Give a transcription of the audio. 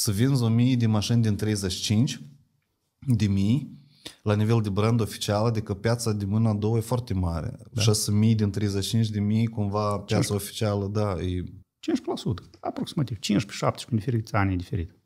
să vinzi 1000 de mașini din 35 de mii la nivel de brand oficial, adică piața de mâna a doua e foarte mare. Da. 6.000 din 35 de mii, cumva piața 15. oficială, da, e... 15%, aproximativ, 15-17 în diferiți ani diferit.